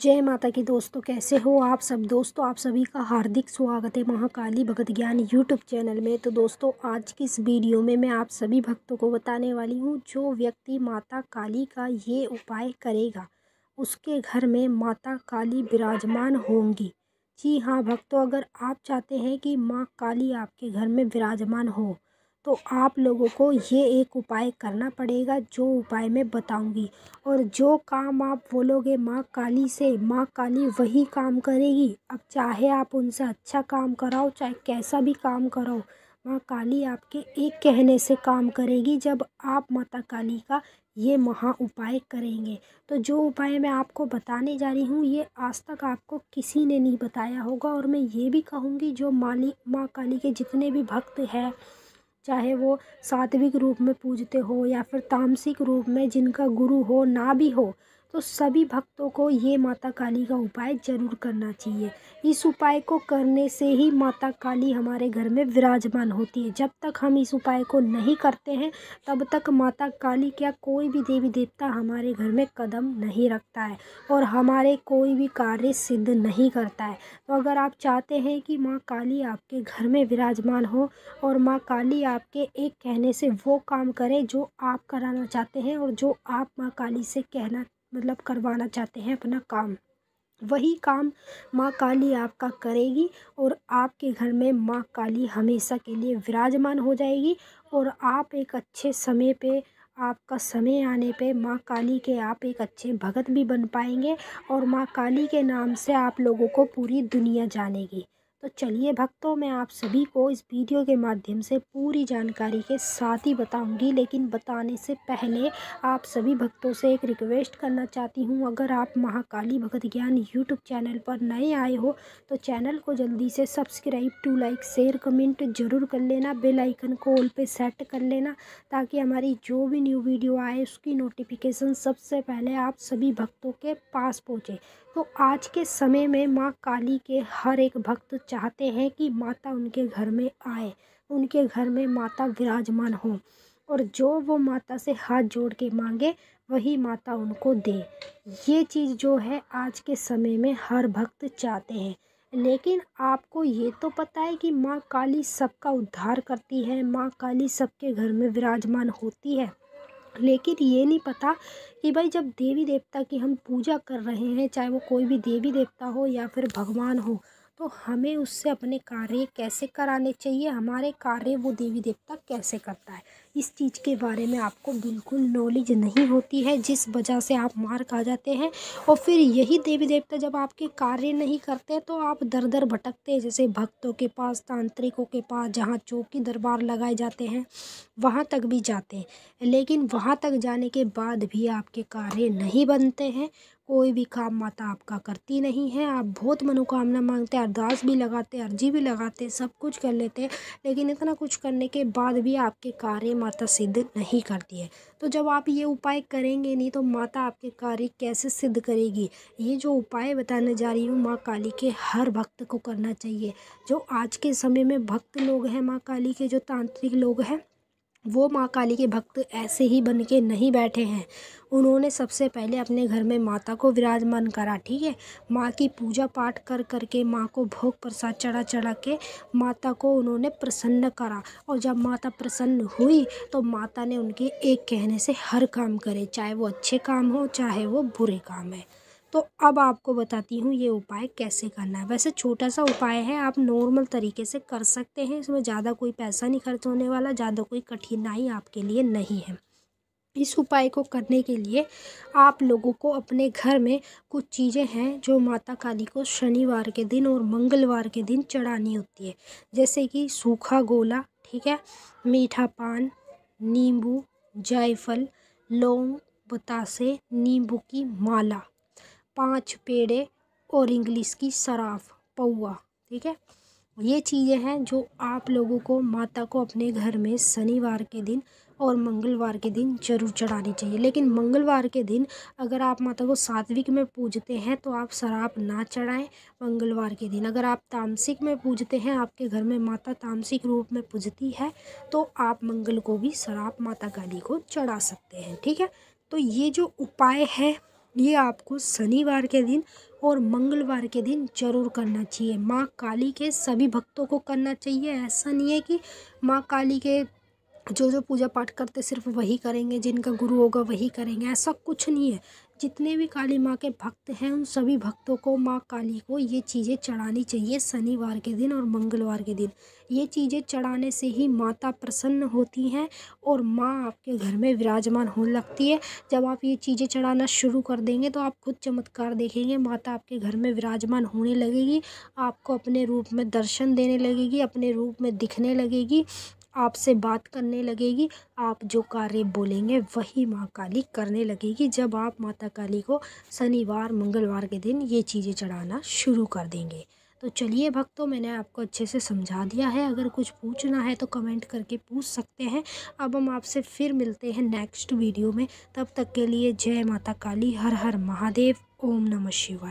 जय माता की दोस्तों कैसे हो आप सब दोस्तों आप सभी का हार्दिक स्वागत है महाकाली भगत ज्ञान यूट्यूब चैनल में तो दोस्तों आज की इस वीडियो में मैं आप सभी भक्तों को बताने वाली हूँ जो व्यक्ति माता काली का ये उपाय करेगा उसके घर में माता काली विराजमान होंगी जी हाँ भक्तों अगर आप चाहते हैं कि माँ काली आपके घर में विराजमान हो तो आप लोगों को ये एक उपाय करना पड़ेगा जो उपाय मैं बताऊंगी और जो काम आप बोलोगे माँ काली से माँ काली वही काम करेगी अब चाहे आप उनसे अच्छा काम कराओ चाहे कैसा भी काम कराओ माँ काली आपके एक कहने से काम करेगी जब आप माता काली का ये महा उपाय करेंगे तो जो उपाय मैं आपको बताने जा रही हूँ ये आज तक आपको किसी ने नहीं बताया होगा और मैं ये भी कहूँगी जो माली माँ काली के जितने भी भक्त हैं चाहे वो सात्विक रूप में पूजते हो या फिर तामसिक रूप में जिनका गुरु हो ना भी हो तो सभी भक्तों को ये माता काली का उपाय जरूर करना चाहिए इस उपाय को करने से ही माता काली हमारे घर में विराजमान होती है जब तक हम इस उपाय को नहीं करते हैं तब तक माता काली क्या कोई भी देवी देवता हमारे घर में कदम नहीं रखता है और हमारे कोई भी कार्य सिद्ध नहीं करता है तो अगर आप चाहते हैं कि माँ काली आपके घर में विराजमान हो और माँ काली आपके एक कहने से वो काम करें जो आप कराना चाहते हैं और जो आप माँ काली से कहना मतलब करवाना चाहते हैं अपना काम वही काम माँ काली आपका करेगी और आपके घर में माँ काली हमेशा के लिए विराजमान हो जाएगी और आप एक अच्छे समय पे आपका समय आने पे माँ काली के आप एक अच्छे भगत भी बन पाएंगे और माँ काली के नाम से आप लोगों को पूरी दुनिया जानेगी तो चलिए भक्तों मैं आप सभी को इस वीडियो के माध्यम से पूरी जानकारी के साथ ही बताऊंगी लेकिन बताने से पहले आप सभी भक्तों से एक रिक्वेस्ट करना चाहती हूं अगर आप महाकाली भगत ज्ञान यूट्यूब चैनल पर नए आए हो तो चैनल को जल्दी से subscribe to like share comment जरूर कर लेना बेलाइकन को ऑल पर सेट कर लेना ताकि हमारी जो भी न्यू वीडियो आए उसकी नोटिफिकेशन सबसे पहले आप सभी भक्तों के पास पहुँचे तो आज के समय में माँ काली के हर एक भक्त चाहते हैं कि माता उनके घर में आए उनके घर में माता विराजमान हो और जो वो माता से हाथ जोड़ के मांगे वही माता उनको दे ये चीज़ जो है आज के समय में हर भक्त चाहते हैं लेकिन आपको ये तो पता है कि माँ काली सबका उद्धार करती है माँ काली सबके घर में विराजमान होती है लेकिन ये नहीं पता कि भाई जब देवी देवता की हम पूजा कर रहे हैं चाहे वो कोई भी देवी देवता हो या फिर भगवान हो तो हमें उससे अपने कार्य कैसे कराने चाहिए हमारे कार्य वो देवी देवता कैसे करता है इस चीज़ के बारे में आपको बिल्कुल नॉलेज नहीं होती है जिस वजह से आप मार खा जाते हैं और फिर यही देवी देवता जब आपके कार्य नहीं करते तो आप दर दर भटकते हैं जैसे भक्तों के पास तांत्रिकों के पास जहाँ चौकी दरबार लगाए जाते हैं वहाँ तक भी जाते हैं लेकिन वहाँ तक जाने के बाद भी आपके कार्य नहीं बनते हैं कोई भी काम माता आपका करती नहीं है आप बहुत मनोकामना मांगते अरदास भी लगाते अर्जी भी लगाते सब कुछ कर लेते हैं लेकिन इतना कुछ करने के बाद भी आपके कार्य माता सिद्ध नहीं करती है तो जब आप ये उपाय करेंगे नहीं तो माता आपके कार्य कैसे सिद्ध करेगी ये जो उपाय बताने जा रही हूँ माँ काली के हर भक्त को करना चाहिए जो आज के समय में भक्त लोग हैं माँ काली के जो तांत्रिक लोग हैं वो माँ काली के भक्त ऐसे ही बन के नहीं बैठे हैं उन्होंने सबसे पहले अपने घर में माता को विराजमान करा ठीक है माँ की पूजा पाठ कर कर माँ को भोग प्रसाद चढ़ा चढ़ा के माता को उन्होंने प्रसन्न करा और जब माता प्रसन्न हुई तो माता ने उनके एक कहने से हर काम करे चाहे वो अच्छे काम हो चाहे वो बुरे काम है तो अब आपको बताती हूँ ये उपाय कैसे करना है वैसे छोटा सा उपाय है आप नॉर्मल तरीके से कर सकते हैं इसमें ज़्यादा कोई पैसा नहीं खर्च होने वाला ज़्यादा कोई कठिनाई आपके लिए नहीं है इस उपाय को करने के लिए आप लोगों को अपने घर में कुछ चीज़ें हैं जो माता काली को शनिवार के दिन और मंगलवार के दिन चढ़ानी होती है जैसे कि सूखा गोला ठीक है मीठा पान नींबू जायफल लौंग बतासे नींबू की माला पाँच पेड़े और इंग्लिश की शराफ पौआ ठीक है ये चीज़ें हैं जो आप लोगों को माता को अपने घर में शनिवार के दिन और मंगलवार के दिन जरूर चढ़ानी चाहिए लेकिन मंगलवार के दिन अगर आप माता को सात्विक में पूजते हैं तो आप शराब ना चढ़ाएं मंगलवार के दिन अगर आप तामसिक में पूजते हैं आपके घर में माता तामसिक रूप में पूजती है तो आप मंगल को भी शराब माता काली को चढ़ा सकते हैं ठीक है तो ये जो उपाय है ये आपको शनिवार के दिन और मंगलवार के दिन जरूर करना चाहिए माँ काली के सभी भक्तों को करना चाहिए ऐसा नहीं है कि माँ काली के जो जो पूजा पाठ करते सिर्फ वही करेंगे जिनका गुरु होगा वही करेंगे ऐसा कुछ नहीं है जितने भी काली माँ के भक्त हैं उन सभी भक्तों को माँ काली को ये चीज़ें चढ़ानी चाहिए शनिवार के दिन और मंगलवार के दिन ये चीज़ें चढ़ाने से ही माता प्रसन्न होती हैं और माँ आपके घर में विराजमान होने लगती है जब आप ये चीज़ें चढ़ाना शुरू कर देंगे तो आप खुद चमत्कार देखेंगे माता आपके घर में विराजमान होने लगेगी आपको अपने रूप में दर्शन देने लगेगी अपने रूप में दिखने लगेगी आपसे बात करने लगेगी आप जो कार्य बोलेंगे वही माँ काली करने लगेगी जब आप माता काली को शनिवार मंगलवार के दिन ये चीज़ें चढ़ाना शुरू कर देंगे तो चलिए भक्तों मैंने आपको अच्छे से समझा दिया है अगर कुछ पूछना है तो कमेंट करके पूछ सकते हैं अब हम आपसे फिर मिलते हैं नेक्स्ट वीडियो में तब तक के लिए जय माता काली हर हर महादेव ओम नमः शिवाय